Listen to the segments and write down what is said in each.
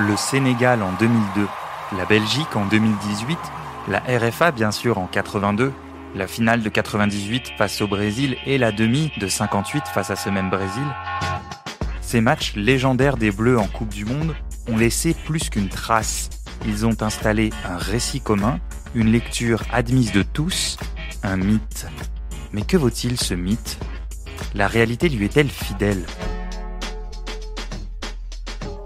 le Sénégal en 2002, la Belgique en 2018, la RFA bien sûr en 82, la finale de 98 face au Brésil et la demi de 58 face à ce même Brésil. Ces matchs légendaires des Bleus en Coupe du Monde ont laissé plus qu'une trace. Ils ont installé un récit commun, une lecture admise de tous, un mythe. Mais que vaut-il ce mythe La réalité lui est-elle fidèle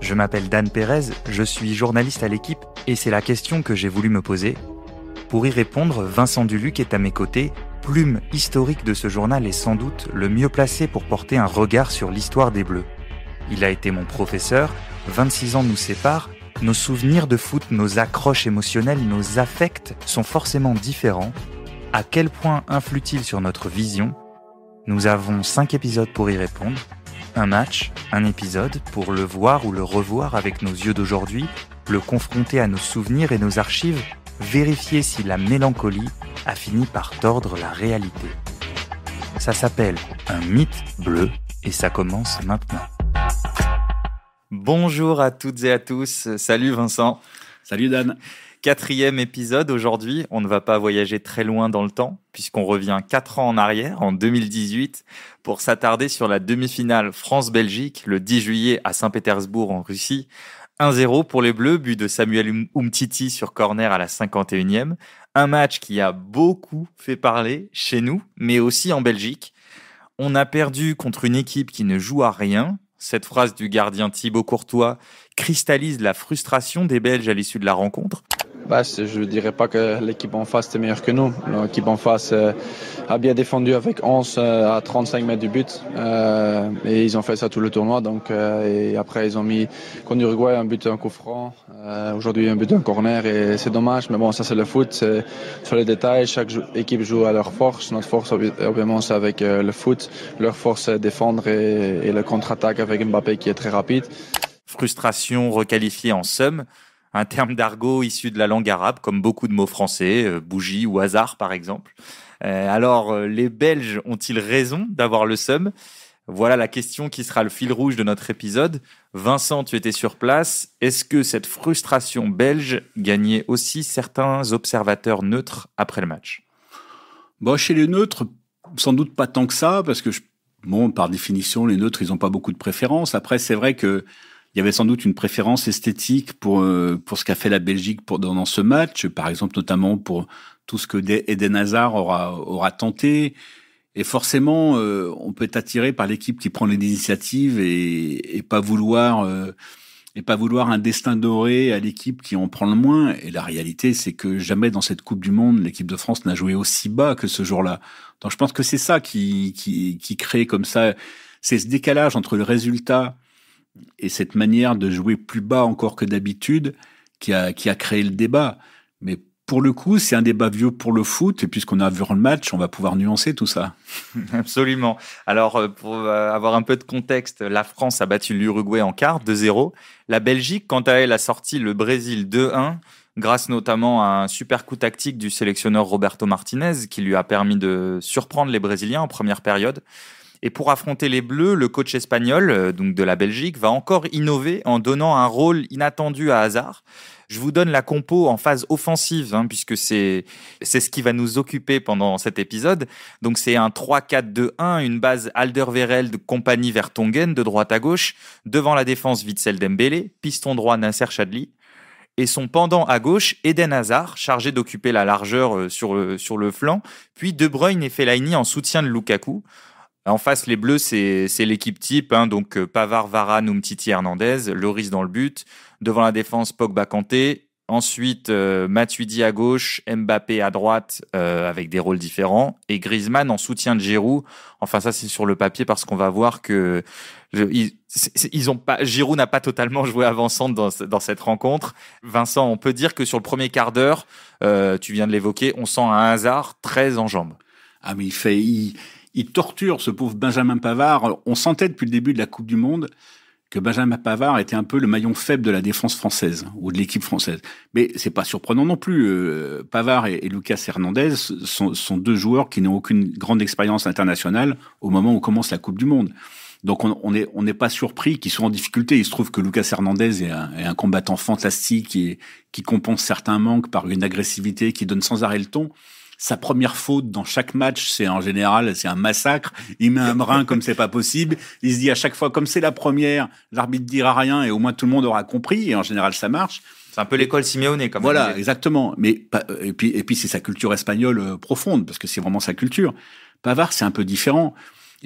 je m'appelle Dan Pérez, je suis journaliste à l'équipe et c'est la question que j'ai voulu me poser. Pour y répondre, Vincent Duluc est à mes côtés, plume historique de ce journal est sans doute le mieux placé pour porter un regard sur l'histoire des Bleus. Il a été mon professeur, 26 ans nous séparent, nos souvenirs de foot, nos accroches émotionnelles, nos affects sont forcément différents. À quel point influe-t-il sur notre vision Nous avons 5 épisodes pour y répondre un match, un épisode, pour le voir ou le revoir avec nos yeux d'aujourd'hui, le confronter à nos souvenirs et nos archives, vérifier si la mélancolie a fini par tordre la réalité. Ça s'appelle un mythe bleu et ça commence maintenant. Bonjour à toutes et à tous, salut Vincent. Salut Dan quatrième épisode aujourd'hui. On ne va pas voyager très loin dans le temps, puisqu'on revient quatre ans en arrière, en 2018, pour s'attarder sur la demi-finale France-Belgique le 10 juillet à Saint-Pétersbourg en Russie. 1-0 pour les Bleus, but de Samuel Umtiti sur corner à la 51e. Un match qui a beaucoup fait parler chez nous, mais aussi en Belgique. On a perdu contre une équipe qui ne joue à rien, cette phrase du gardien Thibaut Courtois cristallise la frustration des Belges à l'issue de la rencontre bah, je ne dirais pas que l'équipe en face était meilleure que nous. L'équipe en face euh, a bien défendu avec 11 euh, à 35 mètres du but. Euh, et ils ont fait ça tout le tournoi. Donc, euh, et après, ils ont mis contre l'Uruguay un but d'un coup franc. Aujourd'hui, un but d'un corner. Et c'est dommage. Mais bon, ça, c'est le foot. C'est sur les détails. Chaque équipe joue à leur force. Notre force, évidemment, c'est avec le foot. Leur force, c'est défendre et, et le contre-attaque avec Mbappé qui est très rapide. Frustration requalifiée en somme un terme d'argot issu de la langue arabe, comme beaucoup de mots français, euh, bougie ou hasard par exemple. Euh, alors, euh, les Belges ont-ils raison d'avoir le seum Voilà la question qui sera le fil rouge de notre épisode. Vincent, tu étais sur place. Est-ce que cette frustration belge gagnait aussi certains observateurs neutres après le match Bon, bah, chez les neutres, sans doute pas tant que ça, parce que bon, par définition, les neutres, ils n'ont pas beaucoup de préférences. Après, c'est vrai que il y avait sans doute une préférence esthétique pour, euh, pour ce qu'a fait la Belgique pour, dans, ce match, par exemple notamment pour tout ce que Eden Hazard aura, aura tenté. Et forcément, euh, on peut être attiré par l'équipe qui prend les initiatives et, et pas vouloir euh, et pas vouloir un destin doré à l'équipe qui en prend le moins. Et la réalité, c'est que jamais dans cette Coupe du Monde, l'équipe de France n'a joué aussi bas que ce jour-là. Donc, je pense que c'est ça qui, qui qui crée comme ça, c'est ce décalage entre le résultat et cette manière de jouer plus bas encore que d'habitude qui a, créé le débat. Mais pour le coup, c'est un débat vieux pour le foot, et puisqu'on a vu le match, on va pouvoir nuancer tout ça. Absolument. Alors, euh, pour euh, avoir un peu de contexte, la France a battu l'Uruguay en quart, de 0 La Belgique, quant à elle, a sorti le Brésil 2-1, grâce notamment à un super coup tactique du sélectionneur Roberto Martinez, qui lui a permis de surprendre les Brésiliens en première période. Et pour affronter les Bleus, le coach espagnol, euh, donc de la Belgique, va encore innover en donnant un rôle inattendu à Hazard. Je vous donne la compo en phase offensive, hein, puisque c'est ce qui va nous occuper pendant cet épisode. Donc c'est un 3-4-2-1, une base Alderweireld, compagnie Vertonghen de droite à gauche, devant la défense Witzel Dembélé, piston droit Nasser Chadli, et son pendant à gauche, Eden Hazard, chargé d'occuper la largeur euh, sur, sur le flanc, puis De Bruyne et Fellaini en soutien de Lukaku. En face, les Bleus, c'est l'équipe type, hein, donc euh, Pavard, Varane, Umtiti, Hernandez, Loris dans le but, devant la défense, Pogba, Kanté, ensuite euh, Matuidi à gauche, Mbappé à droite, euh, avec des rôles différents, et Griezmann en soutien de Giroud. Enfin, ça, c'est sur le papier parce qu'on va voir que ils, ont pas, Giroud n'a pas totalement joué avant dans, cette rencontre. Vincent, on peut dire que sur le premier quart d'heure, euh, tu viens de l'évoquer, on sent un hasard très en jambes. Ah mais il fait, il torture ce pauvre Benjamin Pavard. on sentait depuis le début de la Coupe du Monde que Benjamin Pavard était un peu le maillon faible de la défense française ou de l'équipe française. Mais c'est pas surprenant non plus. Euh, Pavard et, Lucas Hernandez sont, deux joueurs qui n'ont aucune grande expérience internationale au moment où commence la Coupe du Monde. Donc on n'est pas surpris qu'ils soient en difficulté. Il se trouve que Lucas Hernandez est un, combattant fantastique qui compense certains manques par une agressivité qui donne sans arrêt le ton. Sa première faute dans chaque match, c'est en général, c'est un massacre. Il met un brin comme c'est pas possible. Il se dit à chaque fois, comme c'est la première, l'arbitre dira rien et au moins tout le monde aura compris. Et en général, ça marche. C'est un peu l'école Simeone, comme Voilà, exactement. Mais et puis et puis c'est sa culture espagnole euh, profonde parce que c'est vraiment sa culture. Pavard, c'est un peu différent.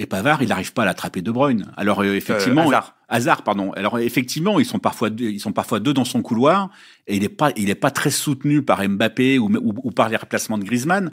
Et Pavard, il n'arrive pas à l'attraper De Bruyne. Alors euh, effectivement, euh, hasard. pardon. Alors effectivement, ils sont parfois deux, ils sont parfois deux dans son couloir et il n'est pas il est pas très soutenu par Mbappé ou, ou, par les remplacements de Griezmann.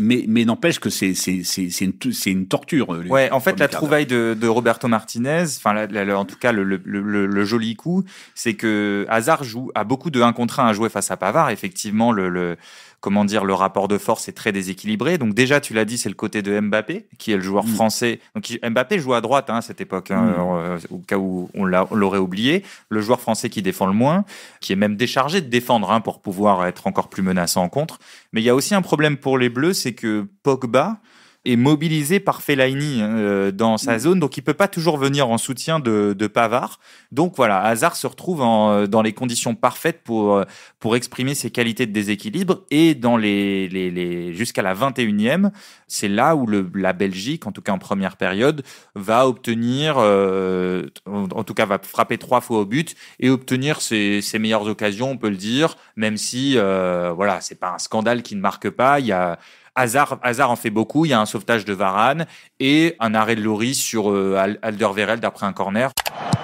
Mais, mais n'empêche que c'est c'est une, une torture. Ouais, en fait, la trouvaille de, Roberto Martinez, enfin en tout cas le, le, le, joli coup, c'est que Hazard joue à beaucoup de 1 contre 1 à jouer face à Pavard. Effectivement, le, comment dire, le rapport de force est très déséquilibré. Donc déjà, tu l'as dit, c'est le côté de Mbappé, qui est le joueur mm. français. Donc Mbappé joue à droite hein, à cette époque, hein, mm. euh, au cas où on l'aurait oublié. Le joueur français qui défend le moins, qui est même déchargé de défendre hein, pour pouvoir être encore plus menaçant en contre. Mais il y a aussi un problème pour les Bleus, c'est que Pogba, est mobilisé par Fellaini euh, dans sa mm. zone, donc il peut pas toujours venir en soutien de, de Pavard. Donc voilà, Hazard se retrouve en, euh, dans les conditions parfaites pour, euh, pour exprimer ses qualités de déséquilibre et dans les, les, les jusqu'à la 21e, c'est là où le, la Belgique, en tout cas en première période, va obtenir, en, tout cas va frapper trois fois au but et obtenir ses, ses meilleures occasions, on peut le dire, même si euh, voilà, c'est pas un scandale qui ne marque pas. Il y a Hazard, Hazard en fait beaucoup. Il y a un sauvetage de Varane et un arrêt de Laurie sur euh, Alderweireld après un corner.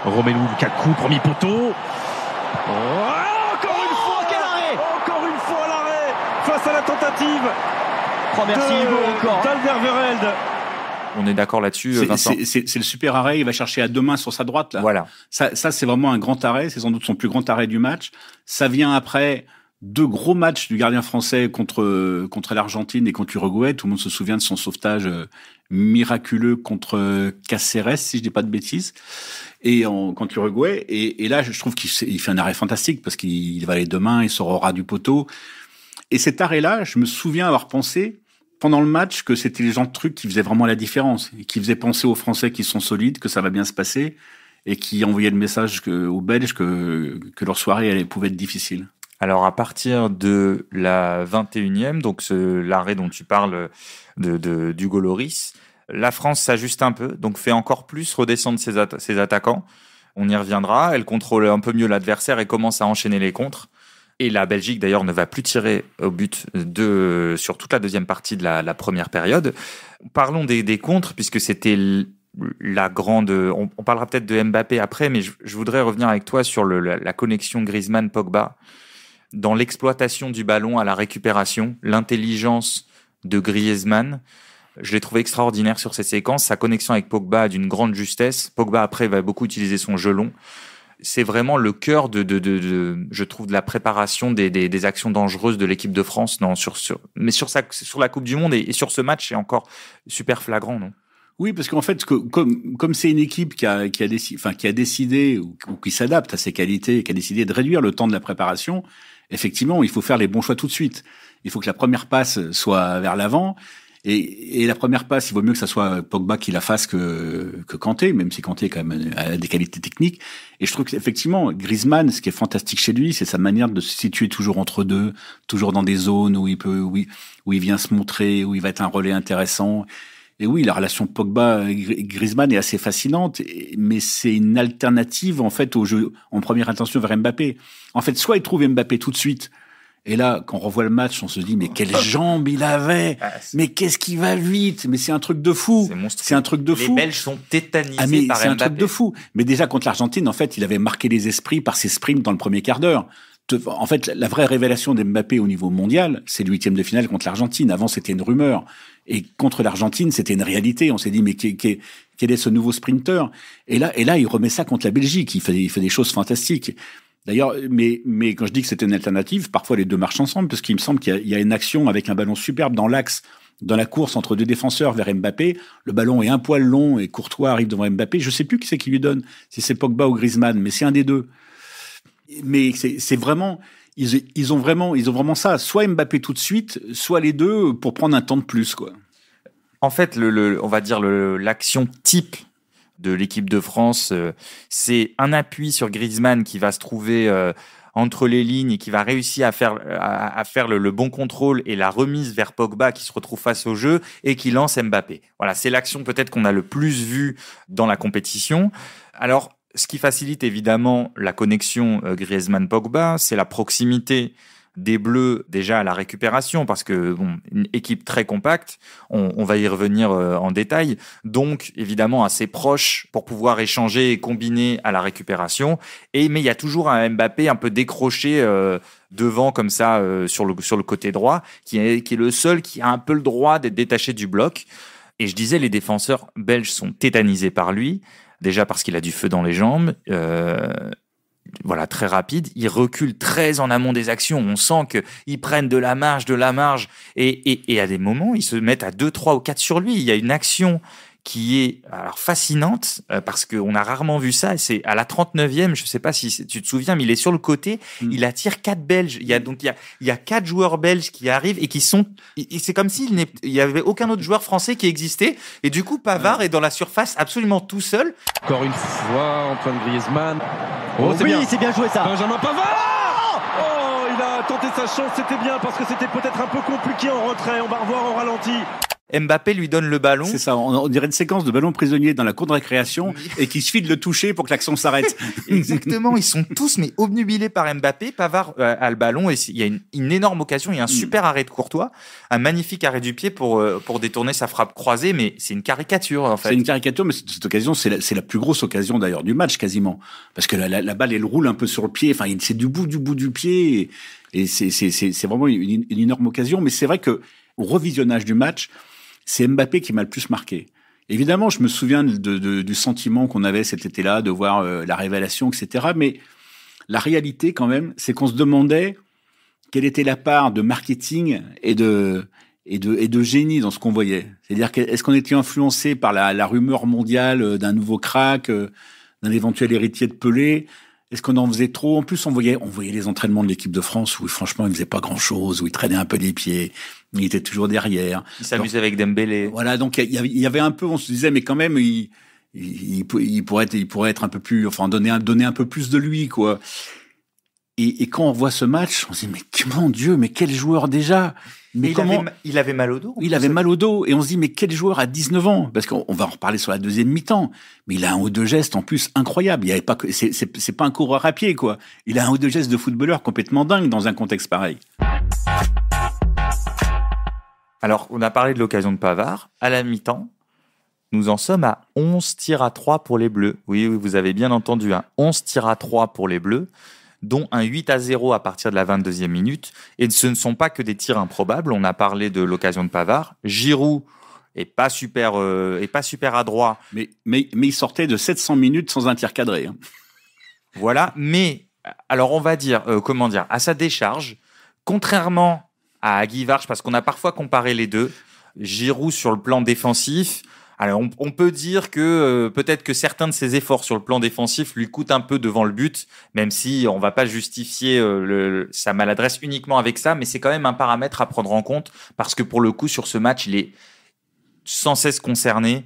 Romelu Lukaku, premier poteau. encore une fois, quel arrêt Encore une fois l'arrêt face à la tentative. de, hein. On est d'accord là-dessus, Vincent. C'est le super arrêt. Il va chercher à deux mains sur sa droite. Voilà. Ça, ça c'est vraiment un grand arrêt. C'est sans doute son plus grand arrêt du match. Ça vient après deux gros matchs du gardien français contre contre l'Argentine et contre l'Uruguay. Tout le monde se souvient de son sauvetage euh, miraculeux contre euh, Caceres, si je dis pas de bêtises, et en, contre l'Uruguay. Et, là, je trouve qu'il fait un arrêt fantastique parce qu'il va aller demain, il sort du poteau. Et cet arrêt-là, je me souviens avoir pensé pendant le match que c'était les gens de Truc qui faisaient vraiment la différence, et qui faisait penser aux Français qui sont solides, que ça va bien se passer, et qui envoyait le message aux Belges que, que leur soirée elle, pouvait être difficile. Alors à partir de la 21e, donc l'arrêt dont tu parles de, de, d'Hugo Loris, la France s'ajuste un peu, donc fait encore plus redescendre ses, ses, attaquants. On y reviendra, elle contrôle un peu mieux l'adversaire et commence à enchaîner les contres. Et la Belgique d'ailleurs ne va plus tirer au but de, sur toute la deuxième partie de la, première période. Parlons des, des contres, puisque c'était la grande. On, parlera peut-être de Mbappé après, mais je, voudrais revenir avec toi sur la, la, connexion Griezmann-Pogba dans l'exploitation du ballon à la récupération, l'intelligence de Griezmann. Je l'ai trouvé extraordinaire sur cette séquence. Sa connexion avec Pogba d'une grande justesse. Pogba, après, va beaucoup utiliser son gelon. C'est vraiment le cœur de, de, de, je trouve, de la préparation des, des, actions dangereuses de l'équipe de France. Non, sur, sur, mais sur, ça sur la Coupe du Monde et, sur ce match, c'est encore super flagrant, non oui, parce qu'en fait, que, comme comme c'est une équipe qui a qui a décidé, enfin qui a décidé ou, ou qui s'adapte à ses qualités, qui a décidé de réduire le temps de la préparation, effectivement, il faut faire les bons choix tout de suite. Il faut que la première passe soit vers l'avant. Et, la première passe, il vaut mieux que ça soit Pogba qui la fasse que, que Kanté, même si Kanté quand même a des qualités techniques. Et je trouve qu'effectivement, Griezmann, ce qui est fantastique chez lui, c'est sa manière de se situer toujours entre deux, toujours dans des zones où il peut, où il vient se montrer, où il va être un relais intéressant. Et oui, la relation Pogba-Griezmann est assez fascinante, mais c'est une alternative en fait au jeu en première intention vers Mbappé. En fait, soit il trouve Mbappé tout de suite, et là, quand on revoit le match, on se dit mais quelles jambes il avait, ah, mais qu'est-ce qui va vite, mais c'est un truc de fou, c'est un truc de fou. Les Belges sont tétanisés ah, mais C'est un truc de fou. Mais déjà contre l'Argentine, en fait, il avait marqué les esprits par ses sprints dans le premier quart d'heure en fait, la vraie révélation d'Mbappé au niveau mondial, c'est le huitième de finale contre l'Argentine. Avant, c'était une rumeur. Et contre l'Argentine, c'était une réalité. On s'est dit, mais quel est, ce nouveau sprinter Et là, et là, il remet ça contre la Belgique. Il fait, il fait des choses fantastiques. D'ailleurs, mais, mais quand je dis que c'était une alternative, parfois les deux marchent ensemble, parce qu'il me semble qu'il y, a une action avec un ballon superbe dans l'axe, dans la course entre deux défenseurs vers Mbappé. Le ballon est un poil long et Courtois arrive devant Mbappé. Je ne sais plus qui c'est qui lui donne, si c'est Pogba ou Griezmann, mais c'est un des deux mais c'est vraiment ils, ont vraiment ils ont vraiment ça soit Mbappé tout de suite soit les deux pour prendre un temps de plus quoi en fait le, on va dire l'action type de l'équipe de France euh, c'est un appui sur Griezmann qui va se trouver euh, entre les lignes et qui va réussir à faire, à, faire le, le, bon contrôle et la remise vers Pogba qui se retrouve face au jeu et qui lance Mbappé. Voilà, c'est l'action peut-être qu'on a le plus vue dans la compétition. Alors, ce qui facilite évidemment la connexion euh, Griezmann-Pogba, c'est la proximité des Bleus déjà à la récupération parce que bon, une équipe très compacte, on, va y revenir euh, en détail, donc évidemment assez proche pour pouvoir échanger et combiner à la récupération. Et mais il y a toujours un Mbappé un peu décroché euh, devant comme ça sur le sur le côté droit qui est qui est le seul qui a un peu le droit d'être détaché du bloc. Et je disais les défenseurs belges sont tétanisés par lui. Déjà parce qu'il a du feu dans les jambes, euh, voilà, très rapide. Il recule très en amont des actions. On sent qu'ils prennent de la marge, de la marge. Et, et, et, à des moments, ils se mettent à 2, 3 ou 4 sur lui. Il y a une action qui est alors fascinante euh, parce qu'on a rarement vu ça. C'est à la 39e, je ne sais pas si tu te souviens, mais il est sur le côté. Mm. Il attire quatre Belges. Il y a donc il y a, il y a quatre joueurs belges qui arrivent et qui sont. C'est comme s'il n'y avait aucun autre joueur français qui existait. Et du coup, Pavard est dans la surface absolument tout seul. Encore une fois, Antoine Griezmann. Oh, oh c'est bien. c'est bien joué ça. Benjamin Pavard. Oh, il a tenté sa chance. C'était bien parce que c'était peut-être un peu compliqué en retrait. On va revoir en ralenti. Mbappé lui donne le ballon. C'est ça, on, dirait une séquence de ballon prisonnier dans la cour de récréation et qui suffit de le toucher pour que l'action s'arrête. Exactement, ils sont tous mais obnubilés par Mbappé. Pavard euh, a le ballon et il y a une, énorme occasion, il y a un mm. super arrêt de Courtois, un magnifique arrêt du pied pour, euh, pour détourner sa frappe croisée, mais c'est une caricature en fait. C'est une caricature, mais cette, occasion, c'est la, plus grosse occasion d'ailleurs du match quasiment. Parce que la, la, balle, elle roule un peu sur le pied, enfin, c'est du bout du bout du pied. Et, c'est vraiment une, une énorme occasion, mais c'est vrai que au revisionnage du match, c'est Mbappé qui m'a le plus marqué. Évidemment, je me souviens du sentiment qu'on avait cet été-là, de voir euh, la révélation, etc. Mais la réalité, quand même, c'est qu'on se demandait quelle était la part de marketing et de, et de, et de génie dans ce qu'on voyait. C'est-à-dire, est-ce qu'on était influencé par la, la rumeur mondiale euh, d'un nouveau crack, euh, d'un éventuel héritier de Pelé est-ce qu'on en faisait trop En plus, on voyait, on voyait les entraînements de l'équipe de France où franchement, il faisait pas grand-chose, où il traînait un peu les pieds, il était toujours derrière. Il s'amusait avec Dembélé. Voilà, donc il y, avait un peu, on se disait, mais quand même, il, pourrait, être, il pourrait être un peu plus, enfin, donner un, donner un peu plus de lui, quoi. Et, et quand on voit ce match, on se dit, mais mon Dieu, mais quel joueur déjà il, avait, mal au dos. Il avait mal au dos. Et on se dit, mais quel joueur à 19 ans Parce qu'on va en reparler sur la deuxième mi-temps. Mais il a un haut de geste en plus incroyable. Il avait pas, c'est pas un coureur à pied, quoi. Il a un haut de geste de footballeur complètement dingue dans un contexte pareil. Alors, on a parlé de l'occasion de Pavard. À la mi-temps, nous en sommes à 11 tirs à 3 pour les Bleus. Oui, oui vous avez bien entendu, à hein. 11 tirs à 3 pour les Bleus dont un 8 à 0 à partir de la 22e minute. Et ce ne sont pas que des tirs improbables. On a parlé de l'occasion de Pavard. Giroud est pas super euh, pas super adroit. Mais, mais, il sortait de 700 minutes sans un tir cadré. Hein. Voilà, mais alors on va dire euh, comment dire à sa décharge, contrairement à Varch, parce qu'on a parfois comparé les deux, Giroud sur le plan défensif alors, on, peut dire que euh, peut-être que certains de ses efforts sur le plan défensif lui coûtent un peu devant le but, même si on va pas justifier euh, sa maladresse uniquement avec ça, mais c'est quand même un paramètre à prendre en compte parce que pour le coup, sur ce match, il est sans cesse concerné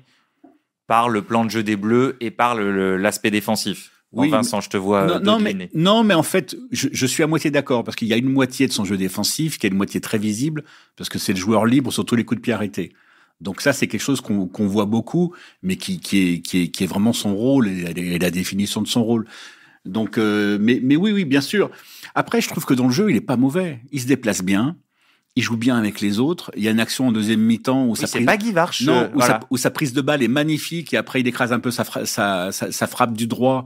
par le plan de jeu des Bleus et par l'aspect défensif. Oui, Vincent, je te vois. Non, euh, non mais, en fait, je, je suis à moitié d'accord parce qu'il y a une moitié de son jeu défensif qui est une moitié très visible parce que c'est le joueur libre sur tous les coups de pied arrêtés. Donc ça, c'est quelque chose qu'on voit beaucoup, mais qui, est, qui, est, vraiment son rôle et, la définition de son rôle. Donc, euh, mais, mais oui, oui, bien sûr. Après, je trouve que dans le jeu, il est pas mauvais. Il se déplace bien. Il joue bien avec les autres. Il y a une action en deuxième mi-temps où sa prise... où, prise de balle est magnifique et après il écrase un peu sa, sa frappe du droit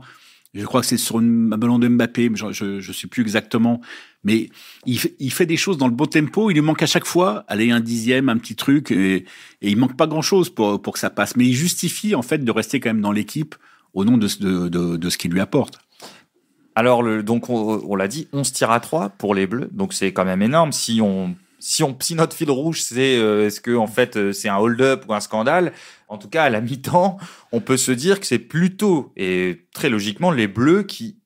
je crois que c'est sur un ballon de Mbappé, je ne sais plus exactement. Mais il, fait des choses dans le bon tempo. Il lui manque à chaque fois, allez, un dixième, un petit truc, et, il il manque pas grand-chose pour, pour que ça passe. Mais il justifie, en fait, de rester quand même dans l'équipe au nom de, de, ce qu'il lui apporte. Alors, donc, on, l'a dit, on se tire à 3 pour les Bleus. Donc, c'est quand même énorme. Si on si on si notre fil rouge c'est euh, est-ce que en fait euh, c'est un hold-up ou un scandale, en tout cas à la mi-temps, on peut se dire que c'est plutôt et très logiquement les Bleus qui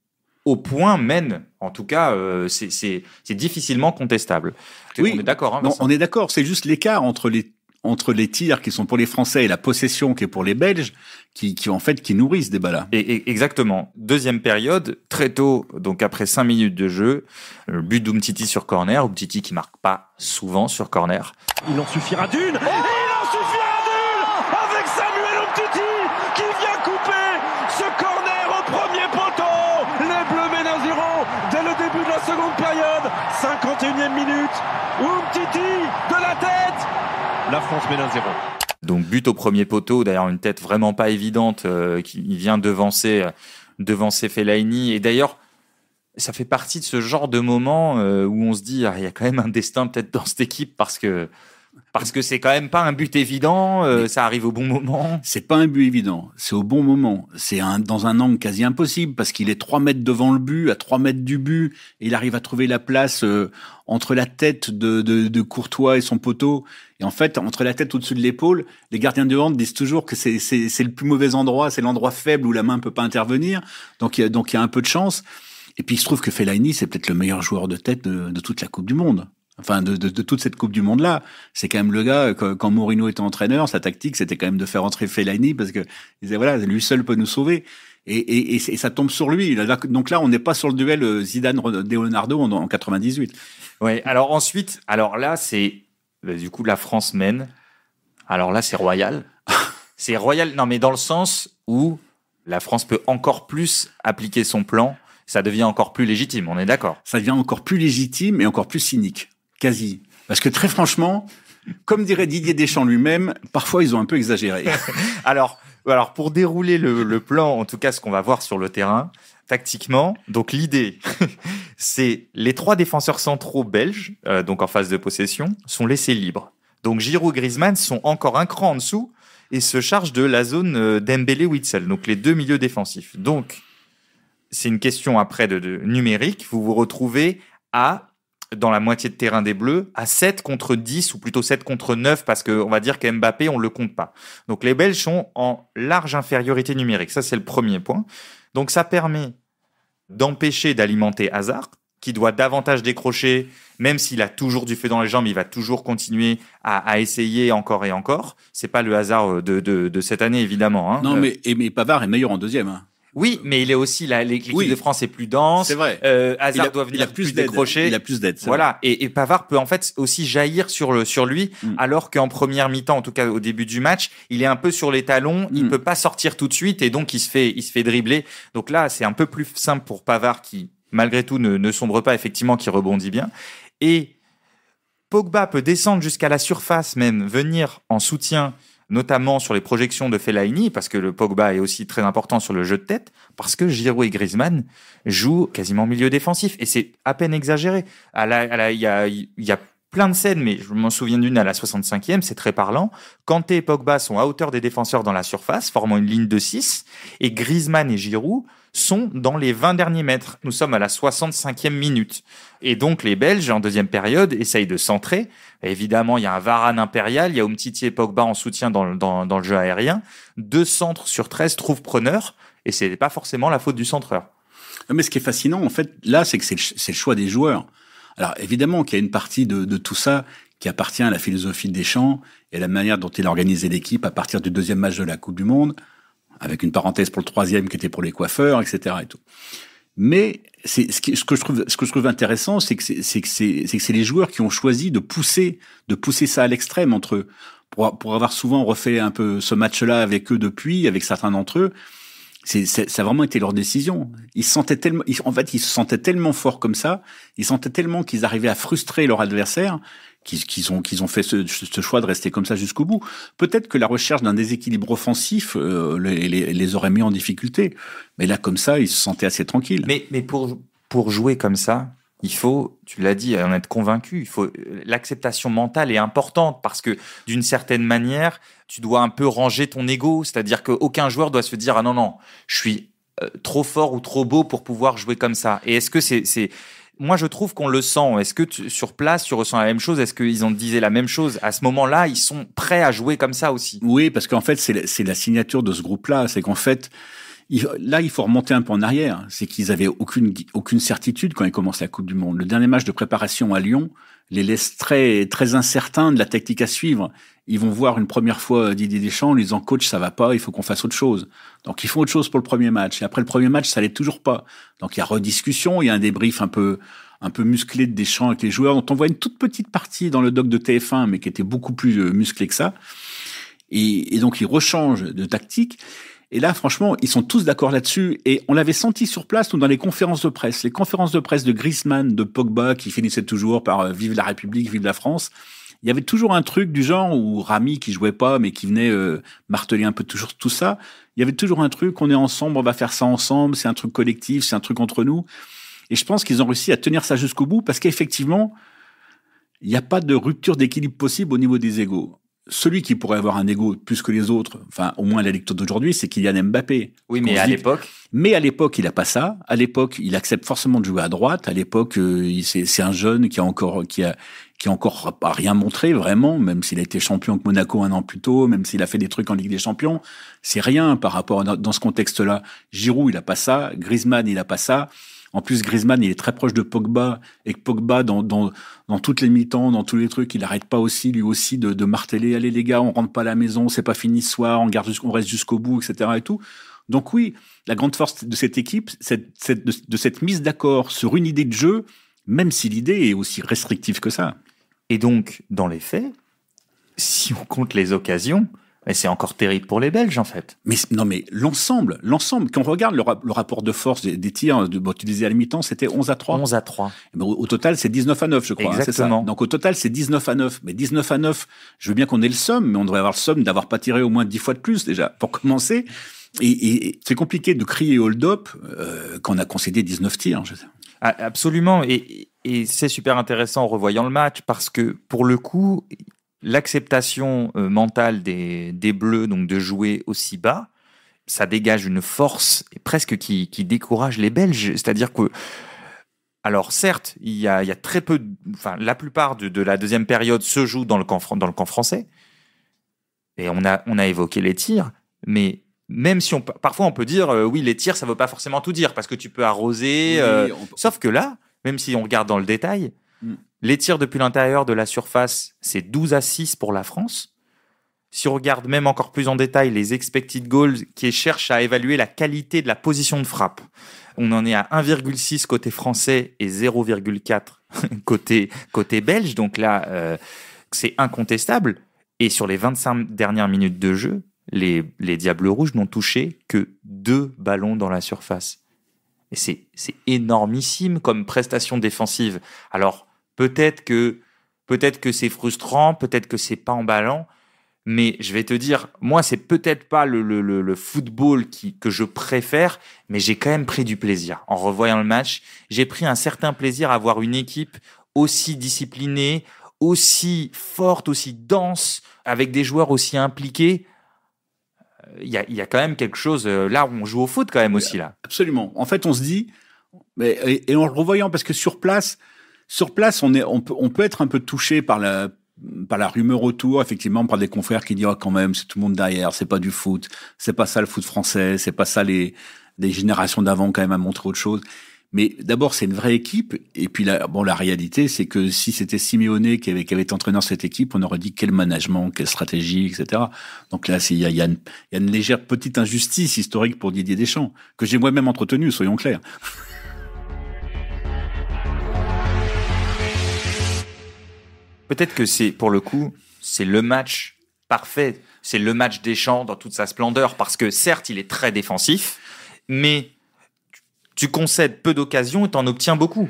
au point mènent. En tout cas, euh, c'est difficilement contestable. Oui, on est d'accord. Hein, on est d'accord. C'est juste l'écart entre les entre les tirs qui sont pour les Français et la possession qui est pour les Belges, qui, qui en fait qui nourrissent des balles. Et, exactement. Deuxième période, très tôt, donc après 5 minutes de jeu, le but d'Oumtiti sur corner, Oumtiti qui marque pas souvent sur corner. Il en suffira d'une. il en suffira d'une avec Samuel Oumtiti qui vient couper ce corner au premier poteau. Les Bleus mènent dès le début de la seconde période. 51e minute. Oumtiti de la tête la France mène 0. Donc but au premier poteau, d'ailleurs une tête vraiment pas évidente euh, qui vient devancer, euh, devancer Fellaini. Et d'ailleurs, ça fait partie de ce genre de moment euh, où on se dit, ah, il y a quand même un destin peut-être dans cette équipe parce que parce que c'est quand même pas un but évident, euh, ça arrive au bon moment. C'est pas un but évident, c'est au bon moment. C'est dans un angle quasi impossible parce qu'il est 3 mètres devant le but, à 3 mètres du but, et il arrive à trouver la place euh, entre la tête de, de, de, Courtois et son poteau. Et en fait, entre la tête au-dessus de l'épaule, les gardiens de hand disent toujours que c'est, c'est, c'est le plus mauvais endroit, c'est l'endroit faible où la main peut pas intervenir. Donc il y a, donc il y a un peu de chance. Et puis il se trouve que Fellaini, c'est peut-être le meilleur joueur de tête de toute la Coupe du Monde enfin de, toute cette Coupe du Monde là. C'est quand même le gars quand, morino Mourinho était entraîneur, sa tactique c'était quand même de faire entrer Fellaini parce que il disait voilà lui seul peut nous sauver. Et, ça tombe sur lui. Donc là, on n'est pas sur le duel euh, Zidane-Leonardo en, en 98. Oui, alors ensuite, alors là, c'est bah, du coup la France mène. Alors là, c'est royal. c'est royal, non mais dans le sens où la France peut encore plus appliquer son plan ça devient encore plus légitime, on est d'accord Ça devient encore plus légitime et encore plus cynique. Quasi. Parce que très franchement, comme dirait Didier Deschamps lui-même, parfois ils ont un peu exagéré. alors, alors, pour dérouler le, plan, en tout cas ce qu'on va voir sur le terrain, tactiquement, donc l'idée, c'est les trois défenseurs centraux belges, euh, donc en phase de possession, sont laissés libres. Donc Giroud et Griezmann sont encore un cran en dessous et se chargent de la zone euh, Dembélé-Witzel, donc les deux milieux défensifs. Donc, c'est une question après de numérique, vous vous retrouvez à dans la moitié de terrain des Bleus à 7 contre 10 ou plutôt 7 contre 9 parce qu'on va dire qu'Mbappé, on ne le compte pas. Donc les Belges sont en large infériorité numérique. Ça, c'est le premier point. Donc ça permet d'empêcher d'alimenter Hazard qui doit davantage décrocher, même s'il a toujours du feu dans les jambes, il va toujours continuer à, essayer encore et encore. C'est pas le hasard euh, de, de, de cette année évidemment. Hein. Non, euh, mais, mais Pavard est meilleur en deuxième. Hein. Oui, mais il est aussi la L'équipe de France est plus dense. C'est vrai. Euh, Hazard doit venir plus, décrocher. Il a plus d'aide. Voilà. Et, et, Pavard peut en fait aussi jaillir sur lui, mm. alors qu'en première mi-temps, en tout cas au début du match, il est un peu sur les talons. il ne mm. peut pas sortir tout de suite et donc il se fait il se fait dribbler. Donc là, c'est un peu plus simple pour Pavard qui malgré tout ne, ne sombre pas effectivement, qui rebondit bien. Et Pogba peut descendre jusqu'à la surface même, venir en soutien notamment sur les projections de Fellaini, parce que le Pogba est aussi très important sur le jeu de tête, parce que Giroud et Griezmann jouent quasiment milieu défensif, et c'est à peine exagéré. Il y, a, y a plein de scènes, mais je m'en souviens d'une à la 65e, c'est très parlant. Kanté et Pogba sont à hauteur des défenseurs dans la surface, formant une ligne de 6, et Griezmann et Giroud sont dans les 20 derniers mètres. Nous sommes à la 65e minute. Et donc les Belges, en deuxième période, essayent de centrer. Évidemment, il y a un Varane impérial, il y a Umtiti et Pogba en soutien dans, le jeu aérien. Deux centres sur 13 trouvent preneur, et ce n'est pas forcément la faute du centreur. Mais ce qui est fascinant, en fait, là, c'est que c'est le, choix des joueurs. Alors évidemment qu'il y a une partie de, de tout ça qui appartient à la philosophie des champs et à la manière dont il a organisé l'équipe à partir du deuxième match de la Coupe du Monde avec une parenthèse pour le troisième qui était pour les coiffeurs, etc. Et tout. Mais c'est ce, que je trouve, ce que je trouve intéressant, c'est que c'est que c'est les joueurs qui ont choisi de pousser, de pousser ça à l'extrême entre eux. Pour, pour avoir souvent refait un peu ce match-là avec eux depuis, avec certains d'entre eux, c'est, ça a vraiment été leur décision. Ils se sentaient tellement, en fait, ils se sentaient tellement forts comme ça, ils sentaient tellement qu'ils arrivaient à frustrer leur adversaire qu'ils, ont, qu'ils ont fait ce, choix de rester comme ça jusqu'au bout. Peut-être que la recherche d'un déséquilibre offensif euh, les, les, aurait mis en difficulté, mais là comme ça, ils se sentaient assez tranquilles. Mais, mais pour pour jouer comme ça, il faut, tu l'as dit, en être convaincu. Il faut l'acceptation mentale est importante parce que d'une certaine manière, tu dois un peu ranger ton ego, c'est-à-dire qu'aucun joueur doit se dire ah non non, je suis euh, trop fort ou trop beau pour pouvoir jouer comme ça. Et est-ce que c'est moi, je trouve qu'on le sent. Est-ce que sur place, tu ressens la même chose Est-ce qu'ils ont dit la même chose À ce moment-là, ils sont prêts à jouer comme ça aussi. Oui, parce qu'en fait, c'est la, la signature de ce groupe-là. C'est qu'en fait, là, il faut remonter un peu en arrière. C'est qu'ils avaient aucune, aucune certitude quand ils commençaient la Coupe du Monde. Le dernier match de préparation à Lyon les laisse très, très incertains de la tactique à suivre. Ils vont voir une première fois euh, Didier Deschamps en disant coach, ça va pas, il faut qu'on fasse autre chose. Donc ils font autre chose pour le premier match. Et après le premier match, ça l'est toujours pas. Donc il y a rediscussion, il y a un débrief un peu, un peu musclé de Deschamps avec les joueurs, dont on voit une toute petite partie dans le doc de TF1, mais qui était beaucoup plus euh, musclé que ça. Et, et donc ils rechangent de tactique. Et là, franchement, ils sont tous d'accord là-dessus. Et on l'avait senti sur place, nous, dans les conférences de presse. Les conférences de presse de Griezmann, de Pogba, qui finissaient toujours par euh, Vive la République, Vive la France. Il y avait toujours un truc du genre où Rami, qui jouait pas, mais qui venait euh, marteler un peu toujours tout ça, il y avait toujours un truc, on est ensemble, on va faire ça ensemble, c'est un truc collectif, c'est un truc entre nous. Et je pense qu'ils ont réussi à tenir ça jusqu'au bout parce qu'effectivement, il n'y a pas de rupture d'équilibre possible au niveau des égaux celui qui pourrait avoir un ego plus que les autres, enfin au moins lecture d'aujourd'hui, c'est Kylian Mbappé. Oui, mais à l'époque. Mais à l'époque, il a pas ça. À l'époque, il accepte forcément de jouer à droite. À l'époque, euh, c'est un jeune qui a encore qui a qui encore pas rien montré vraiment, même s'il a été champion avec Monaco un an plus tôt, même s'il a fait des trucs en Ligue des Champions, c'est rien par rapport à, dans ce contexte-là. Giroud, il a pas ça. Griezmann, il a pas ça. En plus, Griezmann, il est très proche de Pogba et Pogba, dans, toutes les mi-temps, dans tous les trucs, il n'arrête pas aussi, lui aussi, de, marteler, allez les gars, on rentre pas à la maison, c'est pas fini ce soir, on, garde, jusqu'on reste jusqu'au bout, etc. et tout. Donc oui, la grande force de cette équipe, de cette mise d'accord sur une idée de jeu, même si l'idée est aussi restrictive que ça. Et donc, dans les faits, si on compte les occasions, mais c'est encore terrible pour les Belges, en fait. Mais non, mais l'ensemble, l'ensemble. Quand on regarde le, rapport de force des, tirs, de, bon, tu à mi-temps, c'était 11 à 3. 11 à 3. Eh ben, au, total, c'est 19 à 9, je crois. Hein, Exactement. Donc au total, c'est 19 à 9. Mais 19 à 9, je veux bien qu'on ait le somme, mais on devrait avoir le somme d'avoir pas tiré au moins 10 fois de plus, déjà, pour commencer. Et, c'est compliqué de crier hold-up euh, quand on a concédé 19 tirs. Je sais. Ah, absolument. Et, et c'est super intéressant en revoyant le match parce que pour le coup, l'acceptation euh, mentale des, Bleus, donc de jouer aussi bas, ça dégage une force presque qui, décourage les Belges. C'est-à-dire que, alors certes, il y, a, très peu, enfin la plupart de, la deuxième période se joue dans le camp, français, et on a, on a évoqué les tirs, mais même si parfois on peut dire euh, oui les tirs ça ne veut pas forcément tout dire parce que tu peux arroser euh, sauf que là même si on regarde dans le détail Mm. Les tirs depuis l'intérieur de la surface, c'est 12 à 6 pour la France. Si on regarde même encore plus en détail les expected goals qui cherchent à évaluer la qualité de la position de frappe, on en est à 1,6 côté français et 0,4 côté, côté belge. Donc là, euh, c'est incontestable. Et sur les 25 dernières minutes de jeu, les, les Diables Rouges n'ont touché que deux ballons dans la surface. Et c'est énormissime comme prestation défensive. Alors, Peut-être que, peut-être que c'est frustrant, peut-être que c'est pas emballant, mais je vais te dire, moi, c'est peut-être pas le, football que je préfère, mais j'ai quand même pris du plaisir. En revoyant le match, j'ai pris un certain plaisir à voir une équipe aussi disciplinée, aussi forte, aussi dense, avec des joueurs aussi impliqués. Euh, il y a, quand même quelque chose. Euh, là, où on joue au foot quand même aussi. là. Absolument. En fait, on se dit, et, en le revoyant, parce que sur place, sur place, on, est, on, peut, être un peu touché par la, par la rumeur autour, effectivement, par des confrères qui disent oh, quand même, c'est tout le monde derrière, c'est pas du foot, c'est pas ça le foot français, c'est pas ça les, les générations d'avant quand même à montrer autre chose. Mais d'abord, c'est une vraie équipe. Et puis, la, bon, la réalité, c'est que si c'était Simeone qui avait, qui avait entraîné cette équipe, on aurait dit quel management, quelle stratégie, etc. Donc là, il y a, y, a une, y a une légère petite injustice historique pour Didier Deschamps, que j'ai moi-même entretenu, soyons clairs. Peut-être que c'est, pour le coup, c'est le match parfait. C'est le match des Champs dans toute sa splendeur parce que certes, il est très défensif, mais tu concèdes peu d'occasions et t'en obtiens beaucoup.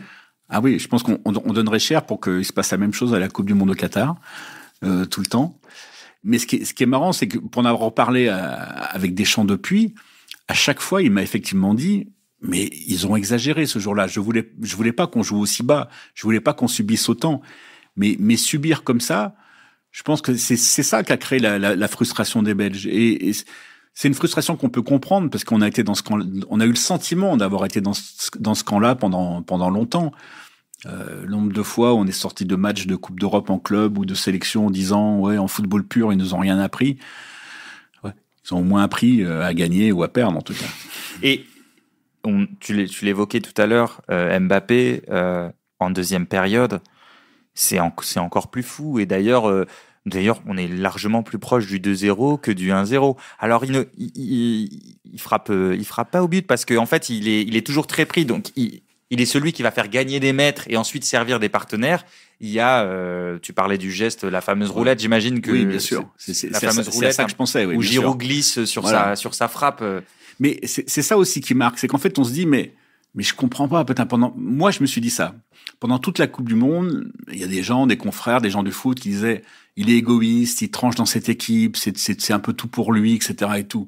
Ah oui, je pense qu'on donnerait cher pour qu'il se passe la même chose à la Coupe du Monde au Qatar, euh, tout le temps. Mais ce qui est, marrant, c'est que pour en avoir parlé avec avec Deschamps depuis, à chaque fois, il m'a effectivement dit, mais ils ont exagéré ce jour-là. Je voulais, je voulais pas qu'on joue aussi bas. Je voulais pas qu'on subisse autant. Mais, subir comme ça, je pense que c'est ça qui a créé la, frustration des Belges. Et, c'est une frustration qu'on peut comprendre parce qu'on a été dans ce camp, on a eu le sentiment d'avoir été dans ce, dans ce camp-là pendant pendant longtemps. Euh, nombre de fois où on est sorti de matchs de Coupe d'Europe en club ou de sélection en disant ouais en football pur ils nous ont rien appris. ils ont au moins appris euh, à gagner ou à perdre en tout cas. Et tu l'évoquais tout à l'heure, euh, Mbappé en deuxième période c'est encore plus fou. Et d'ailleurs, euh, d'ailleurs, on est largement plus proche du 2-0 que du 1-0. Alors, il, ne, il, frappe, euh, il frappe pas au but parce qu'en fait, il est, il est toujours très pris. Donc, il, est celui qui va faire gagner des maîtres et ensuite servir des partenaires. Il y a, euh, tu parlais du geste, la fameuse roulette. J'imagine que oui, bien sûr, la fameuse roulette où Giroud glisse sur sa sur sa frappe. Mais c'est ça aussi qui marque, c'est qu'en fait on se dit mais mais je comprends pas. Putain, pendant moi, je me suis dit ça. Pendant toute la Coupe du Monde, il y a des gens, des confrères, des gens du foot qui disaient il est égoïste, il tranche dans cette équipe, c'est un peu tout pour lui, etc. Et tout.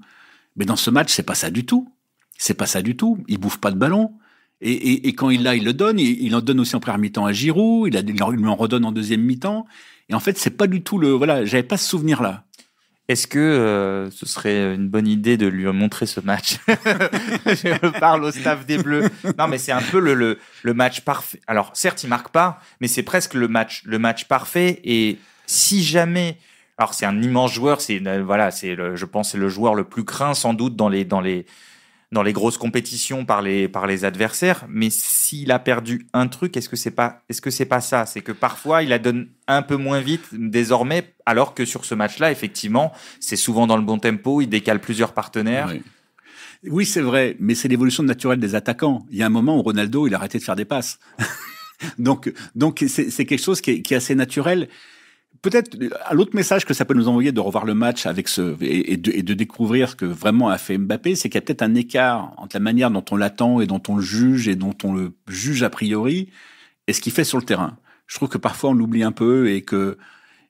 Mais dans ce match, c'est pas ça du tout. C'est pas ça du tout. Il bouffe pas de ballon. Et, quand il l'a, il le donne. Il, en donne aussi en première mi-temps à Giroud. Il, a, il lui en redonne en deuxième mi-temps. Et en fait, c'est pas du tout le. Voilà, j'avais pas ce souvenir-là. Est-ce que euh, ce serait une bonne idée de lui montrer ce match Je parle au staff des Bleus. Non, mais c'est un peu le, le, match parfait. Alors, certes, il marque pas, mais c'est presque le match, le match parfait. Et si jamais. Alors, c'est un immense joueur. C'est, euh, voilà, c'est je pense, c'est le joueur le plus craint, sans doute, dans les, dans les, dans les grosses compétitions par les, par les adversaires. Mais s'il a perdu un truc, est-ce que c'est pas, est-ce que c'est pas ça C'est que parfois il la donne un peu moins vite désormais, alors que sur ce match-là, effectivement, c'est souvent dans le bon tempo. Il décale plusieurs partenaires. Oui. c'est vrai, mais c'est l'évolution naturelle des attaquants. Il y a un moment où Ronaldo, il a arrêté de faire des passes. donc, donc c'est quelque chose qui est assez naturel peut-être à euh, l'autre message que ça peut nous envoyer de revoir le match avec ce et, de, découvrir ce que vraiment a fait Mbappé, c'est qu'il y a peut-être un écart entre la manière dont on l'attend et dont on le juge et dont on le juge a priori et ce qu'il fait sur le terrain. Je trouve que parfois on l'oublie un peu et que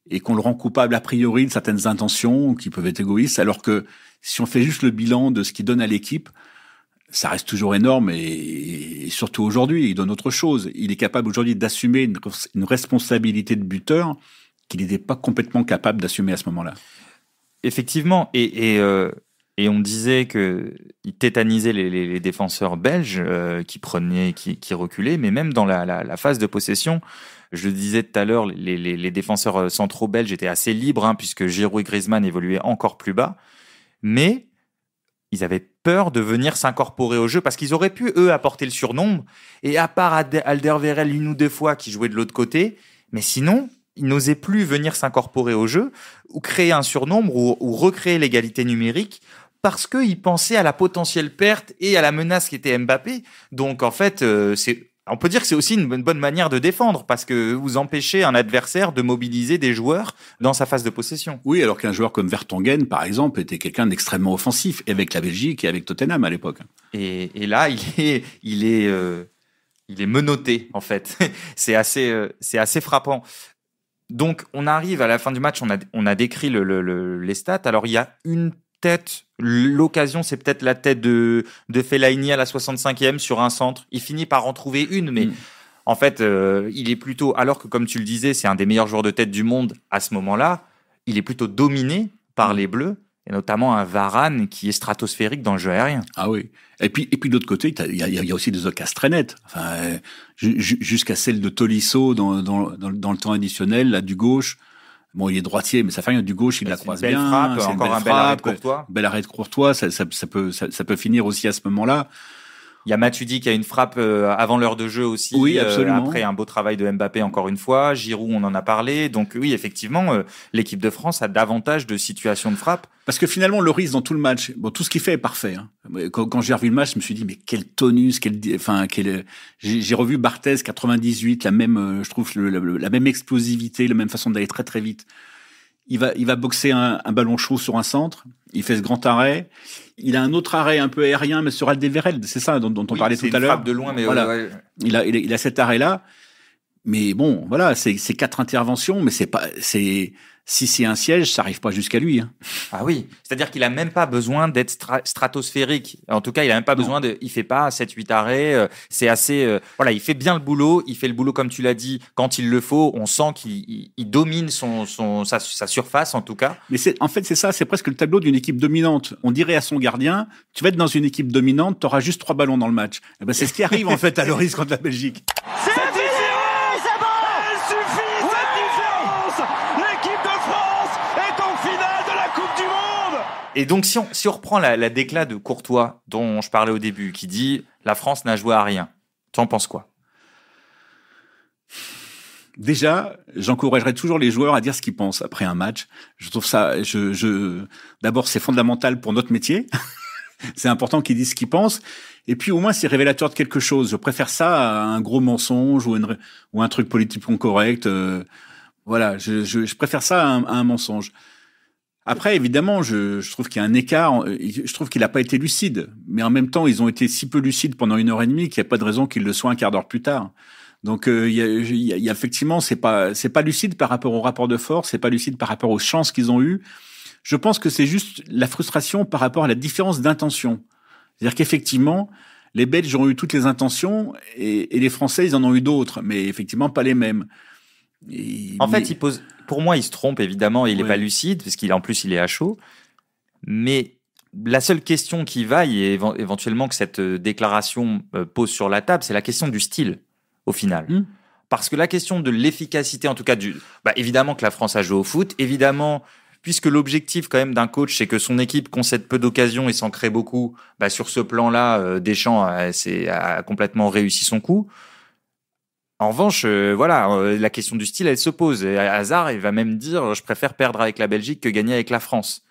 et qu'on le rend coupable a priori de certaines intentions qui peuvent être égoïstes, alors que si on fait juste le bilan de ce qu'il donne à l'équipe, ça reste toujours énorme et, surtout aujourd'hui, il donne autre chose. Il est capable aujourd'hui d'assumer une, une responsabilité de buteur qu'il n'était pas complètement capable d'assumer à ce moment-là. Effectivement, et, euh, on disait qu'il tétanisait les, défenseurs belges euh, qui prenaient, qui, reculaient, mais même dans la, phase de possession, je le disais tout à l'heure, les, défenseurs euh, centraux belges étaient assez libres, hein, puisque Giroud et Griezmann évoluaient encore plus bas, mais ils avaient peur de venir s'incorporer au jeu parce qu'ils auraient pu, eux, apporter le surnombre. Et à part Alderweireld une ou deux fois qui jouait de l'autre côté, mais sinon, n'osait plus venir s'incorporer au jeu ou créer un surnombre ou, recréer l'égalité numérique parce qu'il pensait à la potentielle perte et à la menace qui était Mbappé. Donc en fait, euh, c'est on peut dire que c'est aussi une bonne manière de défendre parce que vous empêchez un adversaire de mobiliser des joueurs dans sa phase de possession. Oui, alors qu'un joueur comme Vertonghen, par exemple, était quelqu'un d'extrêmement offensif avec la Belgique et avec Tottenham à l'époque. Et, là, il est, il est, euh, il est menotté en fait. c'est assez, euh, c'est assez frappant. Donc, on arrive à la fin du match, on a, décrit les stats. Alors, il y a une tête, l'occasion, c'est peut-être la tête de, de Fellaini à la 65e sur un centre. Il finit par en trouver une, mais. Mm. En fait, euh, il est plutôt, alors que comme tu le disais, c'est un des meilleurs joueurs de tête du monde à ce moment-là, il est plutôt dominé par mm. les Bleus et notamment un Varane qui est stratosphérique dans le jeu aérien. Ah oui. Et puis, et puis de l'autre côté, il y a, aussi des occasions très nettes. Enfin, jusqu'à celle de Tolisso dans, le temps additionnel, là du gauche. Bon, il est droitier, mais ça fait rien du gauche, il la croise bien. Frappe, encore belle un arrêt Courtois. Bel arrêt Courtois, ça, peut, ça, peut finir aussi à ce moment-là. Il y a Matuidi qui a une frappe euh, avant l'heure de jeu aussi. Oui, euh, absolument. après un beau travail de Mbappé encore une fois. Giroud, on en a parlé. Donc oui, effectivement, euh, l'équipe de France a davantage de situations de frappe. Parce que finalement, le risque dans tout le match, bon, tout ce qu'il fait est parfait. Hein. Quand, j'ai revu le match, je me suis dit mais quel tonus, quel, enfin quel. J'ai revu Barthez 98, la même, je trouve la même explosivité, la même façon d'aller très très vite il va, il va boxer un, ballon chaud sur un centre, il fait ce grand arrêt, il a un autre arrêt un peu aérien, mais sur Aldevereld, c'est ça dont, on parlait tout à l'heure. de loin, mais voilà. Il, a, il, a, il, cet arrêt-là. Mais bon, voilà, c'est quatre interventions, mais c'est pas, c'est, si c'est un siège, ça arrive pas jusqu'à lui. Hein. Ah oui, c'est-à-dire qu'il a même pas besoin d'être stratosphérique. En tout cas, il a même pas besoin de. Il fait pas 7-8 arrêts. Euh, c'est assez. Euh, voilà, il fait bien le boulot. Il fait le boulot comme tu l'as dit quand il le faut. On sent qu'il domine son, sa, surface en tout cas. Mais en fait c'est ça. C'est presque le tableau d'une équipe dominante. On dirait à son gardien, tu vas être dans une équipe dominante, tu auras juste trois ballons dans le match. Eh ben, c'est ce qui arrive en fait à Loris contre la Belgique. Et donc, si on, si on reprend la, la de Courtois dont je parlais au début, qui dit La France n'a joué à rien, tu en penses quoi Déjà, j'encouragerais toujours les joueurs à dire ce qu'ils pensent après un match. Je trouve ça, je, je... d'abord, c'est fondamental pour notre métier. c'est important qu'ils disent ce qu'ils pensent. Et puis, au moins, c'est révélateur de quelque chose. Je préfère ça à un gros mensonge ou, ou un truc politiquement correct. Euh, voilà, je, je, je, préfère ça à un mensonge. Après, évidemment, je, trouve qu'il y a un écart. Euh, je trouve qu'il n'a pas été lucide. Mais en même temps, ils ont été si peu lucides pendant une heure et demie qu'il n'y a pas de raison qu'ils le soient un quart d'heure plus tard. Donc, euh, il y, a, effectivement, c'est pas c'est pas lucide par rapport au rapport de force, c'est pas lucide par rapport aux chances qu'ils ont eues. Je pense que c'est juste la frustration par rapport à la différence d'intention. C'est-à-dire qu'effectivement, les Belges ont eu toutes les intentions et, et les Français, ils en ont eu d'autres, mais effectivement pas les mêmes en fait, il pose. Pour moi, il se trompe évidemment. Il n'est pas lucide parce qu'il en plus il est à chaud. Mais la seule question qui vaille et éventuellement que cette euh, déclaration euh, pose sur la table, c'est la question du style au final. Hmm. Parce que la question de l'efficacité, en tout cas bah, évidemment que la France a joué au foot, évidemment puisque l'objectif quand même d'un coach, c'est que son équipe concède peu d'occasions et s'en crée beaucoup, bah, sur ce plan-là, euh, Deschamps a, complètement réussi son coup. En revanche, euh, voilà, euh, la question du style, elle se pose. Et hasard, il va même dire, je préfère perdre avec la Belgique que gagner avec la France.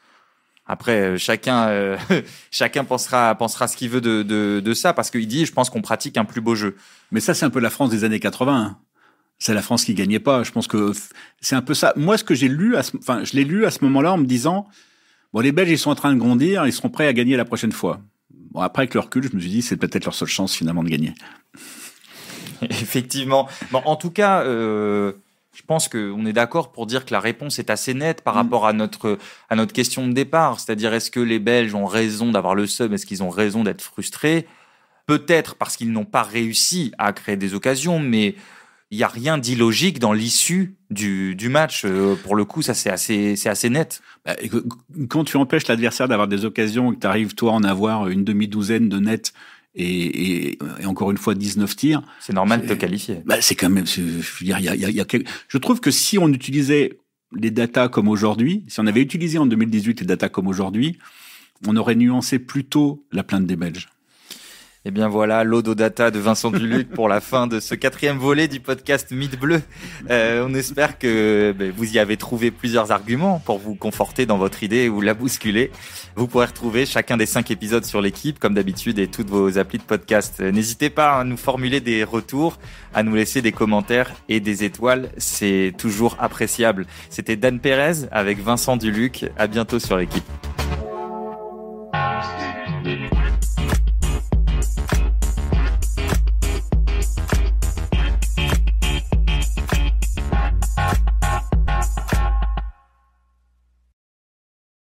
Après, euh, chacun, pensera, pensera ce qu'il veut de, ça, parce qu'il dit, je pense qu'on pratique un plus beau jeu. Mais ça, c'est un peu la France des années 80. Hein. C'est la France qui gagnait pas. Je pense que c'est un peu ça. Moi, ce que j'ai lu, enfin, je l'ai lu à ce moment-là en me disant, bon, les Belges, ils sont en train de grandir, ils seront prêts à gagner la prochaine fois. après, avec le recul, je me suis dit, c'est peut-être leur seule chance finalement de gagner. Effectivement. Bon, en tout cas, euh, je pense qu'on est d'accord pour dire que la réponse est assez nette par mm. rapport à notre, à notre question de départ. C'est-à-dire, est-ce que les Belges ont raison d'avoir le sub Est-ce qu'ils ont raison d'être frustrés Peut-être parce qu'ils n'ont pas réussi à créer des occasions, mais il n'y a rien d'illogique dans l'issue du, match. Euh, pour le coup, ça, c'est assez, c'est assez net. Bah, quand tu empêches l'adversaire d'avoir des occasions et que tu arrives, toi, à en avoir une demi-douzaine de nettes et, encore une fois 19 tirs. C'est normal de te qualifier. Bah, c'est quand même, je veux il y a, je trouve que si on utilisait les datas comme aujourd'hui, si on avait utilisé en 2018 les datas comme aujourd'hui, on aurait nuancé plutôt la plainte des Belges. Eh bien voilà, l'ododata de Vincent Duluc pour la fin de ce quatrième volet du podcast Mythe Bleu. Euh, on espère que ben, vous y avez trouvé plusieurs arguments pour vous conforter dans votre idée ou la bousculer. Vous pourrez retrouver chacun des cinq épisodes sur l'équipe, comme d'habitude, et toutes vos applis de podcast. N'hésitez pas à nous formuler des retours, à nous laisser des commentaires et des étoiles. C'est toujours appréciable. C'était Dan Pérez avec Vincent Duluc. À bientôt sur l'équipe.